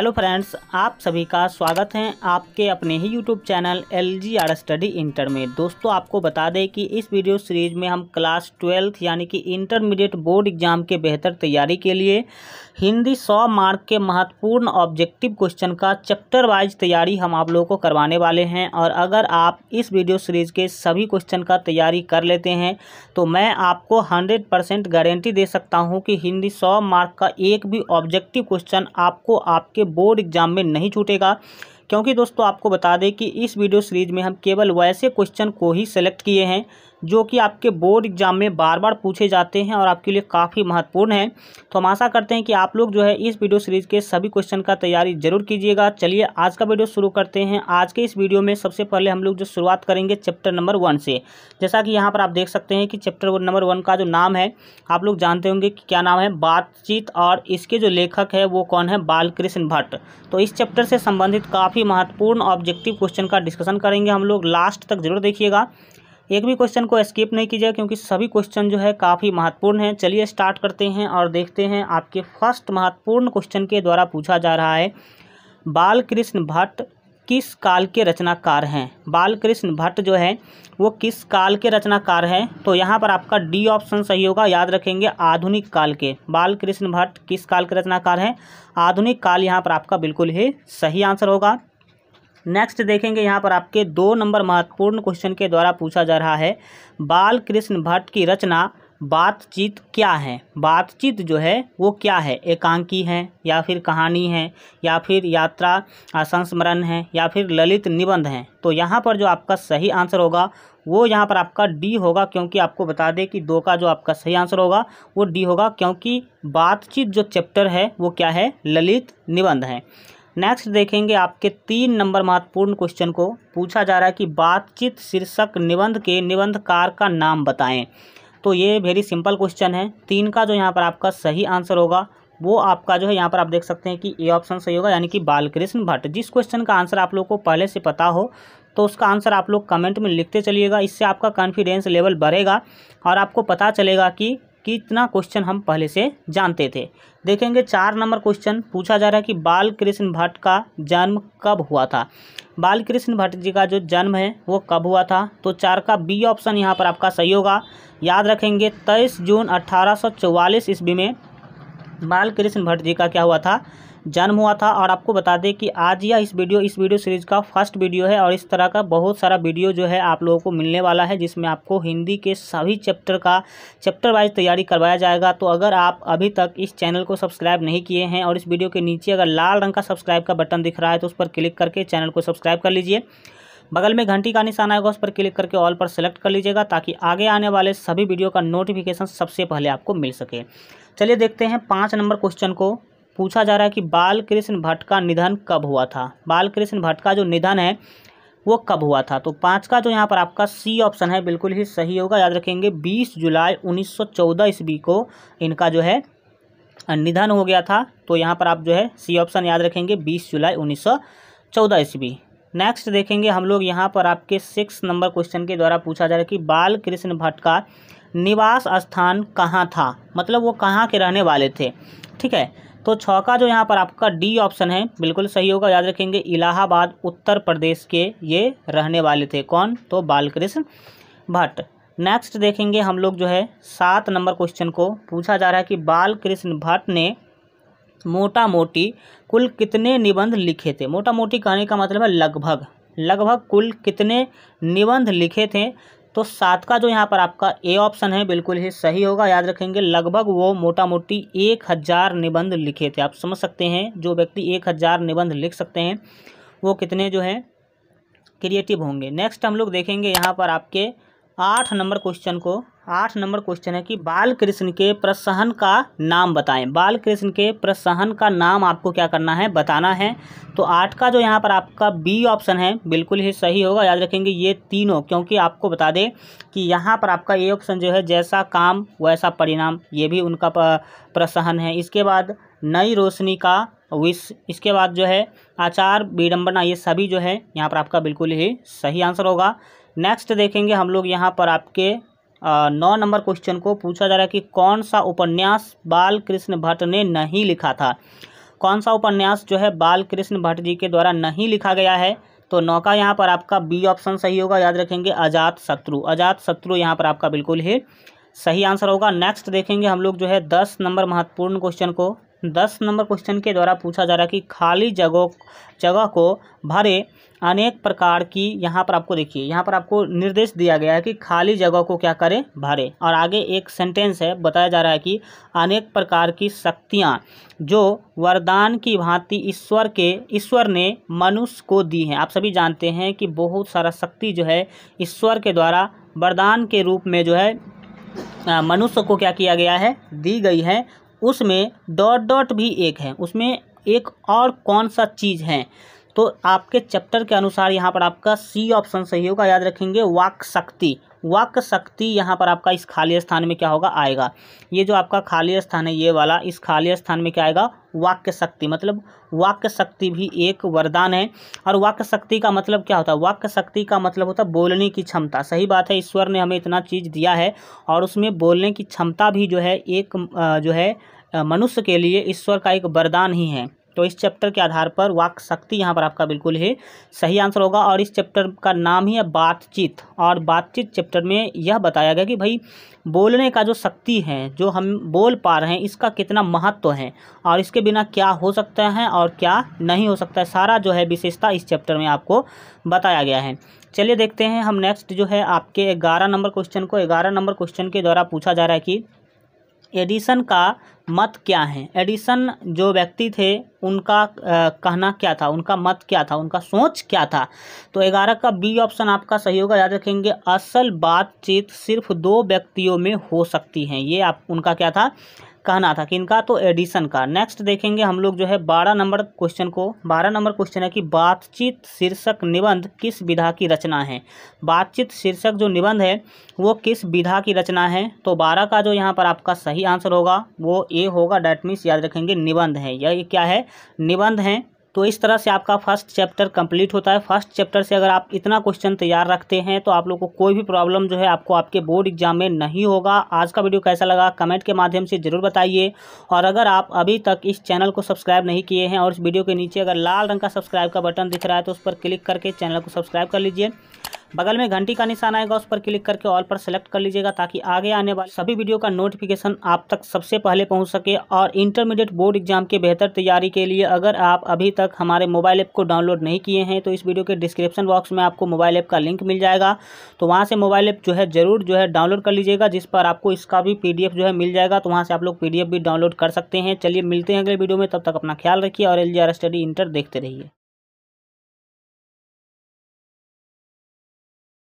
hello friends आप सभी का स्वागत है आपके अपने ही YouTube channel L G R study inter में दोस्तों आपको बता दें कि इस वीडियो सीरीज में हम क्लास ट्वेल्थ यानी कि इंटरमीडिएट बोर्ड एग्जाम के बेहतर तैयारी के लिए हिंदी सौ मार्क के महत्वपूर्ण ऑब्जेक्टिव क्वेश्चन का चैप्टर वाइज तैयारी हम आप लोगों को करवाने वाले हैं और अगर आप इस वीडियो सीरीज़ के सभी क्वेश्चन का तैयारी कर लेते हैं तो मैं आपको हंड्रेड परसेंट गारंटी दे सकता हूँ कि हिंदी सौ मार्क का एक भी ऑब्जेक्टिव क्वेश्चन आपको आपके बोर्ड एग्जाम में नहीं छूटेगा क्योंकि दोस्तों आपको बता दें कि इस वीडियो सीरीज में हम केवल वैसे क्वेश्चन को ही सेलेक्ट किए हैं जो कि आपके बोर्ड एग्जाम में बार बार पूछे जाते हैं और आपके लिए काफ़ी महत्वपूर्ण है तो हम आशा करते हैं कि आप लोग जो है इस वीडियो सीरीज़ के सभी क्वेश्चन का तैयारी जरूर कीजिएगा चलिए आज का वीडियो शुरू करते हैं आज के इस वीडियो में सबसे पहले हम लोग जो शुरुआत करेंगे चैप्टर नंबर वन से जैसा कि यहाँ पर आप देख सकते हैं कि चैप्टर नंबर वन का जो नाम है आप लोग जानते होंगे कि क्या नाम है बातचीत और इसके जो लेखक है वो कौन है बालकृष्ण भट्ट तो इस चैप्टर से संबंधित काफ़ी महत्वपूर्ण ऑब्जेक्टिव क्वेश्चन का डिस्कशन करेंगे हम लोग लास्ट तक जरूर देखिएगा एक भी क्वेश्चन को स्किप नहीं कीजिए क्योंकि सभी क्वेश्चन जो है काफ़ी महत्वपूर्ण हैं चलिए स्टार्ट करते हैं और देखते हैं आपके फर्स्ट महत्वपूर्ण क्वेश्चन के द्वारा पूछा जा रहा है बालकृष्ण भट्ट किस काल के रचनाकार हैं बालकृष्ण भट्ट जो है वो किस काल के रचनाकार हैं तो यहाँ पर आपका डी ऑप्शन सही होगा याद रखेंगे आधुनिक काल के बालकृष्ण भट्ट किस काल के रचनाकार हैं आधुनिक काल यहाँ पर आपका बिल्कुल ही सही आंसर होगा नेक्स्ट देखेंगे यहाँ पर आपके दो नंबर महत्वपूर्ण क्वेश्चन के द्वारा पूछा जा रहा है बाल कृष्ण भट्ट की रचना बातचीत क्या है बातचीत जो है वो क्या है एकांकी है या फिर कहानी है या फिर यात्रा संस्मरण है या फिर ललित निबंध है तो यहाँ पर जो आपका सही आंसर होगा वो यहाँ पर आपका डी होगा क्योंकि आपको बता दें कि दो का जो आपका सही आंसर होगा वो डी होगा क्योंकि बातचीत जो चैप्टर है वो क्या है ललित निबंध है नेक्स्ट देखेंगे आपके तीन नंबर महत्वपूर्ण क्वेश्चन को पूछा जा रहा है कि बातचीत शीर्षक निबंध के निबंधकार का नाम बताएं तो ये वेरी सिंपल क्वेश्चन है तीन का जो यहाँ पर आपका सही आंसर होगा वो आपका जो है यहाँ पर आप देख सकते हैं कि ए ऑप्शन सही होगा यानी कि बालकृष्ण भट्ट जिस क्वेश्चन का आंसर आप लोग को पहले से पता हो तो उसका आंसर आप लोग कमेंट में लिखते चलिएगा इससे आपका कॉन्फिडेंस लेवल बढ़ेगा और आपको पता चलेगा कि कितना क्वेश्चन हम पहले से जानते थे देखेंगे चार नंबर क्वेश्चन पूछा जा रहा है कि बाल कृष्ण भट्ट का जन्म कब हुआ था बाल कृष्ण भट्ट जी का जो जन्म है वो कब हुआ था तो चार का बी ऑप्शन यहाँ पर आपका सही होगा याद रखेंगे तेईस जून चौवालीस ईस्वी में बाल कृष्ण भट्ट जी का क्या हुआ था जन्म हुआ था और आपको बता दें कि आज यह इस वीडियो इस वीडियो सीरीज़ का फर्स्ट वीडियो है और इस तरह का बहुत सारा वीडियो जो है आप लोगों को मिलने वाला है जिसमें आपको हिंदी के सभी चैप्टर का चैप्टर वाइज तैयारी करवाया जाएगा तो अगर आप अभी तक इस चैनल को सब्सक्राइब नहीं किए हैं और इस वीडियो के नीचे अगर लाल रंग का सब्सक्राइब का बटन दिख रहा है तो उस पर क्लिक करके चैनल को सब्सक्राइब कर लीजिए बगल में घंटी का निशान आएगा उस पर क्लिक करके ऑल पर सेलेक्ट कर लीजिएगा ताकि आगे आने वाले सभी वीडियो का नोटिफिकेशन सबसे पहले आपको मिल सके चलिए देखते हैं पाँच नंबर क्वेश्चन को पूछा जा रहा है कि बालकृष्ण भट्ट का निधन कब हुआ था बालकृष्ण भट्ट का जो निधन है वो कब हुआ था तो पाँच का जो यहाँ पर आपका सी ऑप्शन है बिल्कुल ही सही होगा याद रखेंगे बीस जुलाई उन्नीस सौ चौदह ईस्वी को इनका जो है निधन हो गया था तो यहाँ पर आप जो है सी ऑप्शन याद रखेंगे बीस जुलाई उन्नीस सौ चौदह ईस्वी नेक्स्ट देखेंगे हम लोग यहाँ पर आपके सिक्स नंबर क्वेश्चन के द्वारा पूछा जा रहा है कि बाल कृष्ण भट्ट का निवास स्थान कहाँ था मतलब वो कहाँ के रहने वाले थे ठीक है तो छ का जो यहाँ पर आपका डी ऑप्शन है बिल्कुल सही होगा याद रखेंगे इलाहाबाद उत्तर प्रदेश के ये रहने वाले थे कौन तो बालकृष्ण भट्ट नेक्स्ट देखेंगे हम लोग जो है सात नंबर क्वेश्चन को पूछा जा रहा है कि बालकृष्ण भट्ट ने मोटा मोटी कुल कितने निबंध लिखे थे मोटा मोटी कहने का मतलब है लगभग लगभग कुल कितने निबंध लिखे थे तो सात का जो यहाँ पर आपका ए ऑप्शन है बिल्कुल ही सही होगा याद रखेंगे लगभग वो मोटा मोटी एक हज़ार निबंध लिखे थे आप समझ सकते हैं जो व्यक्ति एक हज़ार निबंध लिख सकते हैं वो कितने जो हैं क्रिएटिव होंगे नेक्स्ट हम लोग देखेंगे यहाँ पर आपके आठ नंबर क्वेश्चन को आठ नंबर क्वेश्चन है कि बाल कृष्ण के प्रसहन का नाम बताएं बाल कृष्ण के प्रसहन का नाम आपको क्या करना है बताना है तो आठ का जो यहाँ पर आपका बी ऑप्शन है बिल्कुल ही सही होगा याद रखेंगे ये तीनों क्योंकि आपको बता दें कि यहाँ पर आपका ये ऑप्शन जो है जैसा काम वैसा परिणाम ये भी उनका प्रसहन है इसके बाद नई रोशनी का विश इसके बाद जो है आचार विडम्बना ये सभी जो है यहाँ पर आपका बिल्कुल ही सही आंसर होगा नेक्स्ट देखेंगे हम लोग यहाँ पर आपके नौ नंबर क्वेश्चन को पूछा जा रहा है कि कौन सा उपन्यास बाल कृष्ण भट्ट ने नहीं लिखा था कौन सा उपन्यास जो है बाल कृष्ण भट्ट जी के द्वारा नहीं लिखा गया है तो नौका यहाँ पर आपका बी ऑप्शन सही होगा याद रखेंगे अजात शत्रु अजात शत्रु यहाँ पर आपका बिल्कुल ही सही आंसर होगा नेक्स्ट देखेंगे हम लोग जो है दस नंबर महत्वपूर्ण क्वेश्चन को दस नंबर क्वेश्चन के द्वारा पूछा जा रहा है कि खाली जगह जगह को भरे अनेक प्रकार की यहाँ पर आपको देखिए यहाँ पर आपको निर्देश दिया गया है कि खाली जगह को क्या करें भरे और आगे एक सेंटेंस है बताया जा रहा है कि अनेक प्रकार की शक्तियाँ जो वरदान की भांति ईश्वर के ईश्वर ने मनुष्य को दी हैं आप सभी जानते हैं कि बहुत सारा शक्ति जो है ईश्वर के द्वारा वरदान के रूप में जो है मनुष्य को क्या किया गया है दी गई है उसमें डॉट डॉट भी एक है उसमें एक और कौन सा चीज़ है तो आपके चैप्टर के अनुसार यहाँ पर आपका सी ऑप्शन सही होगा याद रखेंगे वाक शक्ति वाक शक्ति यहाँ पर आपका इस खाली स्थान में क्या होगा आएगा ये जो आपका खाली स्थान है ये वाला इस खाली स्थान में क्या आएगा वाक्य शक्ति मतलब वाक्य शक्ति भी एक वरदान है और वाक्य शक्ति का मतलब क्या होता है वाक्य शक्ति का मतलब होता है बोलने की क्षमता सही बात है ईश्वर ने हमें इतना चीज़ दिया है और उसमें बोलने की क्षमता भी जो है एक जो है मनुष्य के लिए ईश्वर का एक वरदान ही है तो इस चैप्टर के आधार पर वाक शक्ति यहाँ पर आपका बिल्कुल ही सही आंसर होगा और इस चैप्टर का नाम ही है बातचीत और बातचीत चैप्टर में यह बताया गया कि भाई बोलने का जो शक्ति है जो हम बोल पा रहे हैं इसका कितना महत्व तो है और इसके बिना क्या हो सकता है और क्या नहीं हो सकता है सारा जो है विशेषता इस चैप्टर में आपको बताया गया है चलिए देखते हैं हम नेक्स्ट जो है आपके ग्यारह नंबर क्वेश्चन को ग्यारह नंबर क्वेश्चन के द्वारा पूछा जा रहा है कि एडिसन का मत क्या है एडिसन जो व्यक्ति थे उनका कहना क्या था उनका मत क्या था उनका सोच क्या था तो ग्यारह का बी ऑप्शन आपका सही होगा याद रखेंगे असल बातचीत सिर्फ दो व्यक्तियों में हो सकती है ये आप उनका क्या था कहना था कि इनका तो एडिशन का नेक्स्ट देखेंगे हम लोग जो है बारह नंबर क्वेश्चन को बारह नंबर क्वेश्चन है कि बातचीत शीर्षक निबंध किस विधा की रचना है बातचीत शीर्षक जो निबंध है वो किस विधा की रचना है तो बारह का जो यहाँ पर आपका सही आंसर होगा वो ए होगा डैट मीन्स याद रखेंगे निबंध है यह क्या है निबंध हैं तो इस तरह से आपका फर्स्ट चैप्टर कंप्लीट होता है फर्स्ट चैप्टर से अगर आप इतना क्वेश्चन तैयार रखते हैं तो आप लोग को कोई भी प्रॉब्लम जो है आपको आपके बोर्ड एग्जाम में नहीं होगा आज का वीडियो कैसा लगा कमेंट के माध्यम से ज़रूर बताइए और अगर आप अभी तक इस चैनल को सब्सक्राइब नहीं किए हैं और इस वीडियो के नीचे अगर लाल रंग का सब्सक्राइब का बटन दिख रहा है तो उस पर क्लिक करके चैनल को सब्सक्राइब कर लीजिए बगल में घंटी का निशान आएगा उस पर क्लिक करके ऑल पर सेलेक्ट कर लीजिएगा ताकि आगे आने वाले सभी वीडियो का नोटिफिकेशन आप तक सबसे पहले पहुंच सके और इंटरमीडिएट बोर्ड एग्जाम के बेहतर तैयारी के लिए अगर आप अभी तक हमारे मोबाइल ऐप को डाउनलोड नहीं किए हैं तो इस वीडियो के डिस्क्रिप्शन बॉक्स में आपको मोबाइल ऐप का लिंक मिल जाएगा तो वहाँ से मोबाइल ऐप जो है ज़रूर जो है डाउनलोड कर लीजिएगा जिस पर आपको इसका भी पी जो है मिल जाएगा तो वहाँ से आप लोग पी भी डाउनलोड कर सकते हैं चलिए मिलते हैं अगले वीडियो में तब तक अपना ख्याल रखिए और एल स्टडी इंटर देखते रहिए